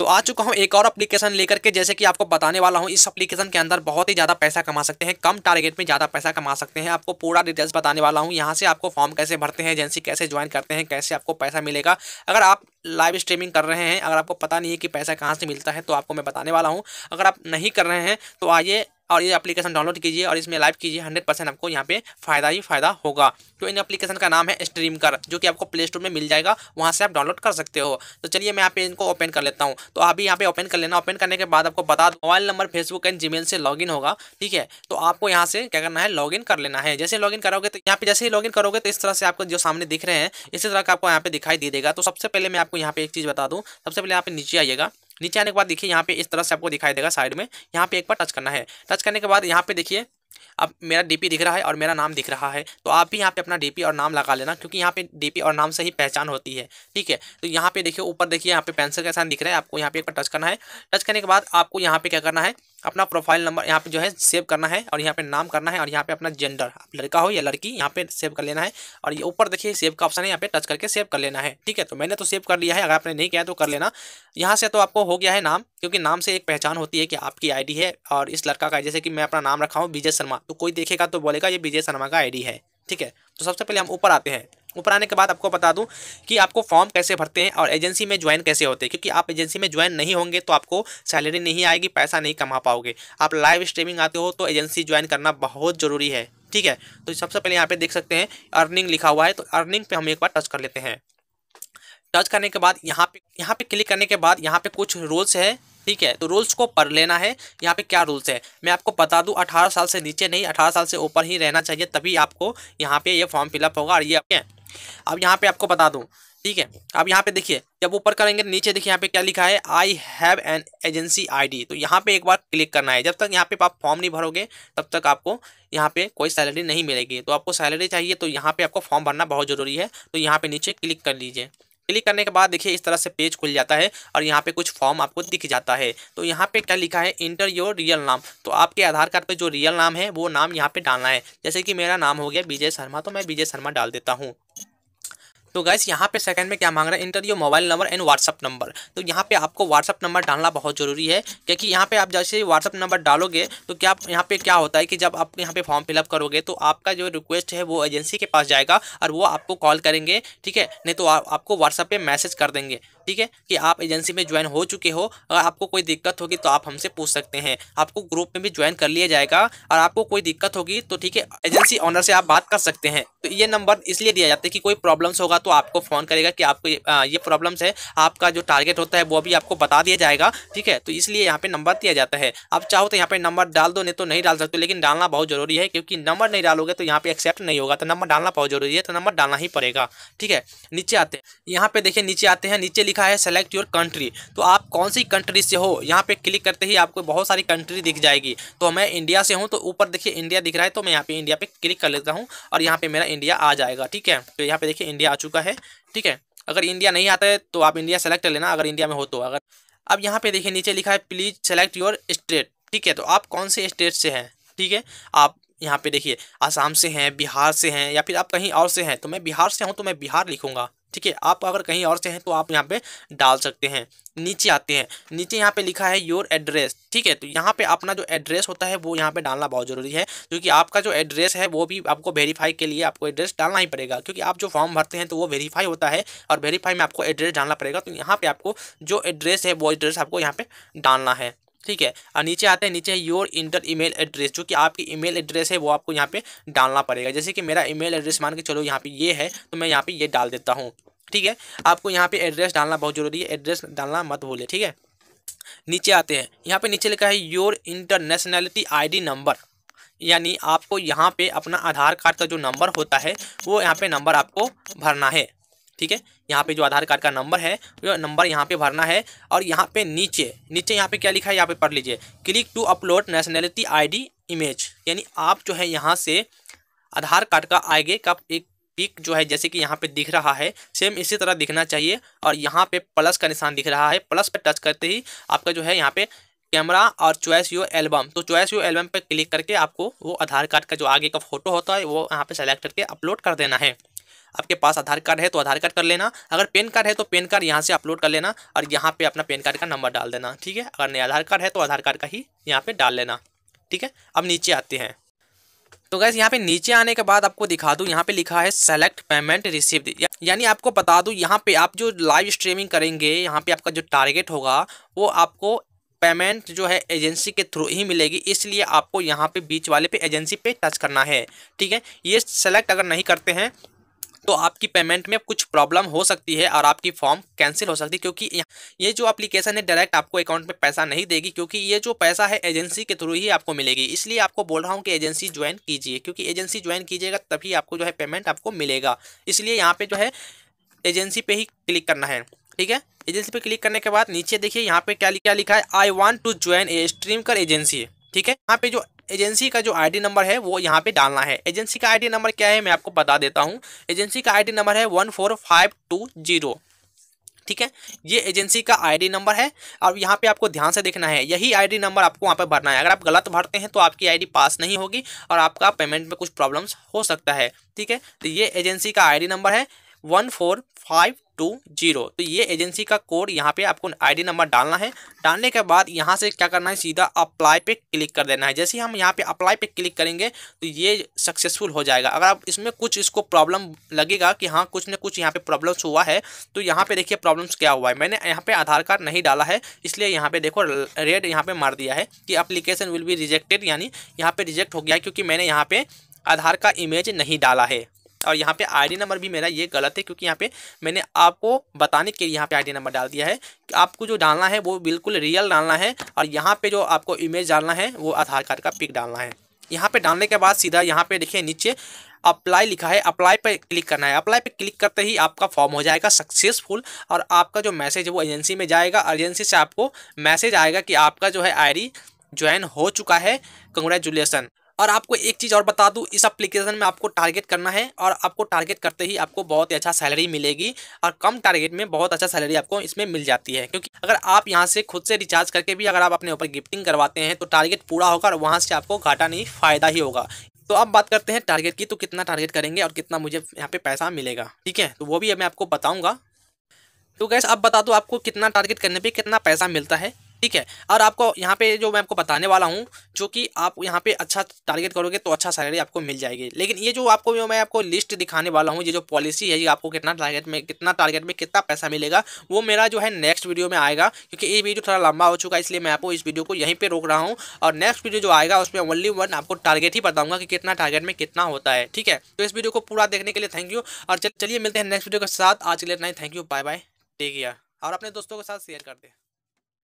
तो आ चुका हूँ एक और अपलीकेशन लेकर के जैसे कि आपको बताने वाला हूँ इस अपलीकेशन के अंदर बहुत ही ज़्यादा पैसा कमा सकते हैं कम टारगेट में ज़्यादा पैसा कमा सकते हैं आपको पूरा डिटेल्स बताने वाला हूँ यहाँ से आपको फॉर्म कैसे भरते हैं एजेंसी कैसे ज्वाइन करते हैं कैसे आपको पैसा मिलेगा अगर आप लाइव स्ट्रीमिंग कर रहे हैं अगर आपको पता नहीं है कि पैसा कहाँ से मिलता है तो आपको मैं बताने वाला हूँ अगर आप नहीं कर रहे हैं तो आइए और ये एप्लीकेशन डाउनलोड कीजिए और इसमें लाइव कीजिए हंड्रेड परसेंट आपको यहाँ पे फायदा ही फायदा होगा तो इन एप्लीकेशन का नाम है स्ट्रीम कर जो कि आपको प्ले स्टोर में मिल जाएगा वहाँ से आप डाउनलोड कर सकते हो तो चलिए मैं यहाँ पे इनको ओपन कर लेता हूँ तो अभी यहाँ पे ओपन कर लेना ओपन करने के बाद आपको बता दो mobile number Facebook and G से लॉग होगा ठीक है तो आपको यहाँ से क्या करना है लॉगिन कर लेना है जैसे लॉग करोगे तो यहाँ पे जैसे ही लॉग करोगे तो इस तरह से आपको जो सामने दिख रहे हैं इसी तरह का आपको यहाँ पे दिखाई दे देगा तो सबसे पहले मैं आपको यहाँ पे एक चीज़ बता दूँ सबसे पहले यहाँ पे नीचे आइएगा नीचे आने के बाद देखिए यहाँ पे इस तरह से आपको दिखाई देगा साइड में यहाँ पे एक बार टच करना है टच करने के बाद यहाँ पे देखिए अब मेरा डीपी दिख रहा है और मेरा नाम दिख रहा है तो आप भी यहाँ पे अपना डीपी और नाम लगा लेना क्योंकि यहाँ पे डीपी और नाम से ही पहचान होती है ठीक है तो यहाँ पे देखिए ऊपर देखिए यहाँ पे पेंसिल का साइन दिख रहा है आपको यहाँ पे एक बार टच करना है टच करने के बाद आपको यहाँ पे क्या करना है अपना प्रोफाइल नंबर यहाँ पे जो है सेव करना है और यहाँ पे नाम करना है और यहाँ पे अपना जेंडर आप लड़का हो या लड़की यहाँ पे सेव कर लेना है और ये ऊपर देखिए सेव का ऑप्शन है यहाँ पे टच करके सेव कर लेना है ठीक है तो मैंने तो सेव कर लिया है अगर आपने नहीं किया तो कर लेना यहाँ से तो आपको हो गया है नाम क्योंकि नाम से एक पहचान होती है कि आपकी आई है और इस लड़का का जैसे कि मैं अपना नाम रखा हूँ विजय शर्मा तो कोई देखेगा तो बोलेगा ये विजय शर्मा का आई है ठीक है तो सबसे पहले हम ऊपर आते हैं ऊपर आने के बाद आपको बता दूं कि आपको फॉर्म कैसे भरते हैं और एजेंसी में ज्वाइन कैसे होते हैं क्योंकि आप एजेंसी में ज्वाइन नहीं होंगे तो आपको सैलरी नहीं आएगी पैसा नहीं कमा पाओगे आप लाइव स्ट्रीमिंग आते हो तो एजेंसी ज्वाइन करना बहुत ज़रूरी है ठीक है तो सबसे पहले यहाँ पे देख सकते हैं अर्निंग लिखा हुआ है तो अर्निंग पर हम एक बार टच कर लेते हैं टच करने के बाद यहाँ पे यहाँ पे क्लिक करने के बाद यहाँ पे कुछ रूल्स है ठीक है तो रूल्स को पढ़ लेना है यहाँ पे क्या रूल्स है मैं आपको बता दूँ अठारह साल से नीचे नहीं अठारह साल से ऊपर ही रहना चाहिए तभी आपको यहाँ पे ये यह फॉर्म फिलअप होगा और ये आपके अब यहाँ पे आपको बता दूँ ठीक है अब यहाँ पे देखिए जब ऊपर करेंगे नीचे देखिए यहाँ पे क्या लिखा है I have an agency ID तो यहाँ पे एक बार क्लिक करना है जब तक यहाँ पे आप फॉर्म नहीं भरोगे तब तक आपको यहाँ पे कोई सैलरी नहीं मिलेगी तो आपको सैलरी चाहिए तो यहाँ पे आपको फॉर्म भरना बहुत ज़रूरी है तो यहाँ पे नीचे क्लिक कर लीजिए क्लिक करने के बाद देखिए इस तरह से पेज खुल जाता है और यहाँ पे कुछ फॉर्म आपको दिख जाता है तो यहाँ पे क्या लिखा है इंटर योर रियल नाम तो आपके आधार कार्ड पे जो रियल नाम है वो नाम यहाँ पे डालना है जैसे कि मेरा नाम हो गया विजय शर्मा तो मैं विजय शर्मा डाल देता हूँ तो गैस यहाँ पे सेकंड में क्या मांग रहा है enter your mobile number and WhatsApp number तो यहाँ पे आपको व्हाट्सअप नंबर डालना बहुत ज़रूरी है क्योंकि यहाँ पे आप जैसे व्हाट्सअप नंबर डालोगे तो क्या यहाँ पे क्या होता है कि जब आप यहाँ पे फॉर्म फिलअप करोगे तो आपका जो रिक्वेस्ट है वो एजेंसी के पास जाएगा और वो आपको कॉल करेंगे ठीक है नहीं तो आ, आपको व्हाट्सअप पर मैसेज कर देंगे ठीक है कि आप एजेंसी में ज्वाइन हो चुके हो अगर आपको कोई दिक्कत होगी तो आप हमसे पूछ सकते हैं आपको ग्रुप में भी ज्वाइन कर लिया जाएगा और आपको कोई दिक्कत होगी तो ठीक है एजेंसी ऑनर से आप बात कर सकते हैं तो ये नंबर इसलिए दिया जाता है कि कोई प्रॉब्लम्स होगा तो आपको फ़ोन करेगा कि आपको ये प्रॉब्लम्स है आपका जो टारगेट होता है वो भी आपको बता दिया जाएगा ठीक है तो इसलिए यहाँ पे नंबर दिया जाता है आप चाहो तो यहाँ पे नंबर डाल दो नहीं तो नहीं डाल सकते लेकिन डालना बहुत जरूरी है क्योंकि नंबर नहीं डालोगे तो यहाँ पे एक्सेप्ट नहीं होगा तो नंबर डालना बहुत जरूरी है तो नंबर डालना ही पड़ेगा ठीक है नीचे आते हैं यहाँ पे देखिए नीचे आते हैं नीचे लिखा लिखा है सेलेक्ट योर कंट्री तो आप कौन सी कंट्री से हो यहाँ पे क्लिक करते ही आपको बहुत सारी कंट्री दिख जाएगी तो मैं इंडिया से हूँ तो ऊपर देखिए इंडिया दिख रहा है तो मैं यहाँ पे इंडिया पे क्लिक कर लेता हूँ और यहाँ पे मेरा इंडिया आ जाएगा ठीक है तो यहाँ पे देखिए इंडिया आ चुका है ठीक है अगर इंडिया नहीं आता है तो आप इंडिया सेलेक्ट कर लेना अगर इंडिया में हो तो अगर अब यहाँ पे देखिए नीचे लिखा है प्लीज़ सेलेक्ट योर स्टेट ठीक है तो आप कौन से स्टेट से हैं ठीक है आप यहाँ पे देखिए आसाम से हैं बिहार से हैं या फिर आप कहीं और से हैं तो मैं बिहार से हूँ तो मैं बिहार लिखूंगा ठीक है आप अगर कहीं और से हैं तो आप यहाँ पे डाल सकते हैं नीचे आते हैं नीचे यहाँ पे लिखा है योर एड्रेस ठीक है तो यहाँ पे अपना जो एड्रेस होता है वो यहाँ पे डालना बहुत ज़रूरी है क्योंकि आपका जो एड्रेस है वो भी आपको वेरीफाई के लिए आपको एड्रेस डालना ही पड़ेगा क्योंकि आप जो फॉर्म भरते हैं तो वो वेरीफाई होता है और वेरीफाई में आपको एड्रेस डालना पड़ेगा तो यहाँ पर आपको जो एड्रेस है वो एड्रेस आपको यहाँ पर डालना है ठीक है और नीचे आते हैं नीचे है योर इंटर ईमेल एड्रेस जो कि आपकी ईमेल एड्रेस है वो आपको यहाँ पे डालना पड़ेगा जैसे कि मेरा ईमेल एड्रेस मान के चलो यहाँ पे ये है तो मैं यहाँ पे ये डाल देता हूँ ठीक है आपको यहाँ पे एड्रेस डालना बहुत ज़रूरी है एड्रेस डालना मत भूलें ठीक है नीचे आते हैं यहाँ पर नीचे लिखा है योर इंटरनेशनैलिटी आई नंबर यानी आपको यहाँ पे अपना आधार कार्ड का जो नंबर होता है वो यहाँ पे नंबर आपको भरना है ठीक है यहाँ पे जो आधार कार्ड का नंबर है वो नंबर यहाँ पे भरना है और यहाँ पे नीचे नीचे यहाँ पे क्या लिखा है यहाँ पे पढ़ लीजिए click to upload nationality ID image यानी आप जो है यहाँ से आधार कार्ड का आगे का एक पिक जो है जैसे कि यहाँ पे दिख रहा है सेम इसी तरह दिखना चाहिए और यहाँ पे प्लस का निशान दिख रहा है प्लस पर टच करते ही आपका जो है यहाँ पे कैमरा और चॉइस यू एल्बम तो चॉइस यू एल्बम पर क्लिक करके आपको वो आधार कार्ड का जो आगे का फोटो होता है वो यहाँ पे सेलेक्ट करके अपलोड कर देना है आपके पास आधार कार्ड है तो आधार कार्ड कर लेना अगर पेन कार्ड है तो पेन कार्ड यहाँ से अपलोड कर लेना और यहाँ पे अपना पेन कार्ड का नंबर डाल देना ठीक है अगर नहीं आधार कार्ड है तो आधार कार्ड का ही यहाँ पे डाल लेना ठीक है अब नीचे आते हैं तो गैस यहाँ पे नीचे आने के बाद आपको दिखा दूँ यहाँ पे लिखा है सेलेक्ट पेमेंट रिसिप्ट या, यानी आपको बता दूँ यहाँ पे आप जो लाइव स्ट्रीमिंग करेंगे यहाँ पे आपका जो टारगेट होगा वो आपको पेमेंट जो है एजेंसी के थ्रू ही मिलेगी इसलिए आपको यहाँ पे बीच वाले पे एजेंसी पे टच करना है ठीक है ये सेलेक्ट अगर नहीं करते हैं तो आपकी पेमेंट में कुछ प्रॉब्लम हो सकती है और आपकी फॉर्म कैंसिल हो सकती है क्योंकि ये जो एप्लीकेशन है डायरेक्ट आपको अकाउंट में पैसा नहीं देगी क्योंकि ये जो पैसा है एजेंसी के थ्रू ही आपको मिलेगी इसलिए आपको बोल रहा हूँ कि एजेंसी ज्वाइन कीजिए क्योंकि एजेंसी ज्वाइन कीजिएगा तभी आपको जो है पेमेंट आपको मिलेगा इसलिए यहाँ पर जो है एजेंसी पर ही क्लिक करना है ठीक है एजेंसी पर क्लिक करने के बाद नीचे देखिए यहाँ पे क्या क्या लिखा है I want to join a Streamkar agency ठीक है यहाँ पे जो एजेंसी का जो आईडी नंबर है वो यहाँ पे डालना है एजेंसी का आईडी नंबर क्या है मैं आपको बता देता हूँ एजेंसी का आईडी नंबर है one four five two zero ठीक है ये एजेंसी का आईडी नंबर है और यहाँ पे आपको ध्यान से देखना है यही आईडी नंबर आपको वहाँ पे भरना है अगर आप गलत भरते हैं तो आपकी आईडी पास नहीं होगी और आपका पेमेंट में कुछ प्रॉब्लम्स हो सकता है ठीक है तो ये एजेंसी का आईडी नंबर है one four five two zero तो ये एजेंसी का कोड यहाँ पे आपको आईडी नंबर डालना है डालने के बाद यहाँ से क्या करना है सीधा अप्लाई पे क्लिक कर देना है जैसे हम यहाँ पे अप्लाई पे क्लिक करेंगे तो ये सक्सेसफुल हो जाएगा अगर आप इसमें कुछ इसको प्रॉब्लम लगेगा कि हाँ कुछ ना कुछ यहाँ पे प्रॉब्लम्स हुआ है तो यहाँ पे देखिए प्रॉब्लम्स क्या हुआ है मैंने यहाँ पे आधार कार्ड नहीं डाला है इसलिए यहाँ पे देखो रेड यहाँ पे मार दिया है कि अप्लीकेशन विल बी रिजेक्टेड यानी यहाँ पे रिजेक्ट हो गया क्योंकि मैंने यहाँ पे आधार का इमेज नहीं डाला है और यहाँ पे आईडी नंबर भी मेरा ये गलत है क्योंकि यहाँ पे मैंने आपको बताने के लिए यहाँ पे आईडी नंबर डाल दिया है कि आपको जो डालना है वो बिल्कुल रियल डालना है और यहाँ पे जो आपको इमेज डालना है वो आधार कार्ड का पिक डालना है यहाँ पे डालने के बाद सीधा यहाँ पे देखिए नीचे अप्लाई लिखा है अप्लाई पर क्लिक करना है अप्लाई पर क्लिक करते ही आपका फॉर्म हो जाएगा सक्सेसफुल और आपका जो मैसेज है वो एजेंसी में जाएगा एजेंसी से आपको मैसेज आएगा कि आपका जो है आई ज्वाइन हो चुका है कंग्रेचुलेसन और आपको एक चीज़ और बता दूँ इस एप्लीकेशन में आपको टारगेट करना है और आपको टारगेट करते ही आपको बहुत ही अच्छा सैलरी मिलेगी और कम टारगेट में बहुत अच्छा सैलरी आपको इसमें मिल जाती है क्योंकि अगर आप यहाँ से खुद से रिचार्ज करके भी अगर आप अपने ऊपर गिफ्टिंग करवाते हैं तो टारगेट पूरा होगा और वहाँ से आपको घाटा नहीं फ़ायदा ही होगा तो अब बात करते हैं टारगेट की तो कितना टारगेट करेंगे और कितना मुझे यहाँ पे पैसा मिलेगा ठीक है तो वो भी मैं आपको बताऊँगा तो गैस अब बता दो आपको कितना टारगेट करने पे कितना पैसा मिलता है ठीक है और आपको यहाँ पे जो मैं आपको बताने वाला हूँ जो कि आप यहाँ पे अच्छा टारगेट करोगे तो अच्छा सैलरी आपको मिल जाएगी लेकिन ये जो आपको जो मैं आपको लिस्ट दिखाने वाला हूँ ये जो पॉलिसी है ये आपको कितना टारगेट में कितना टारगेट में कितना पैसा मिलेगा वो मेरा जो है नेक्स्ट वीडियो में आएगा क्योंकि ये वीडियो थोड़ा लंबा हो चुका है इसलिए मैं आपको इस वीडियो को यहीं पर रोक रहा हूँ और नेक्स्ट वीडियो जो आएगा उसमें ओनली वन आपको टारगेट ही बताऊँगा कि कितना टारगेट में कितना होता है ठीक है तो इस वीडियो को पूरा देखने के लिए थैंक यू और चलिए मिलते हैं नेक्स्ट वीडियो के साथ आज के लिए इतना ही thank you bye bye take care और अपने दोस्तों के साथ शेयर कर दें